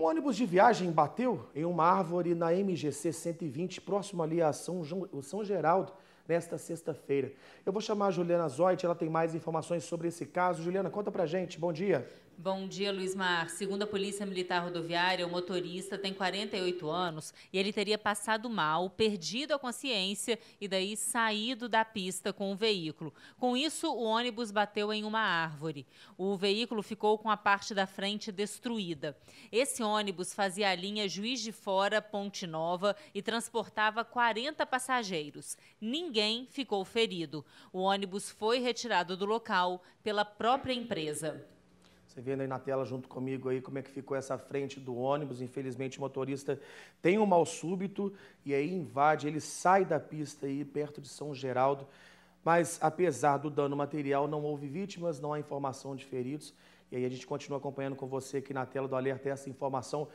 Um ônibus de viagem bateu em uma árvore na MGC 120, próximo ali a São, São Geraldo, nesta sexta-feira. Eu vou chamar a Juliana Zoit, ela tem mais informações sobre esse caso. Juliana, conta pra gente. Bom dia. Bom dia, Luiz Mar. Segundo a Polícia Militar Rodoviária, o motorista tem 48 anos e ele teria passado mal, perdido a consciência e daí saído da pista com o veículo. Com isso, o ônibus bateu em uma árvore. O veículo ficou com a parte da frente destruída. Esse ônibus fazia a linha Juiz de Fora, Ponte Nova e transportava 40 passageiros. Ninguém ninguém ficou ferido. O ônibus foi retirado do local pela própria empresa. Você vendo aí na tela junto comigo aí como é que ficou essa frente do ônibus. Infelizmente o motorista tem um mal súbito e aí invade, ele sai da pista aí perto de São Geraldo. Mas apesar do dano material, não houve vítimas, não há informação de feridos. E aí a gente continua acompanhando com você aqui na tela do Alerta essa informação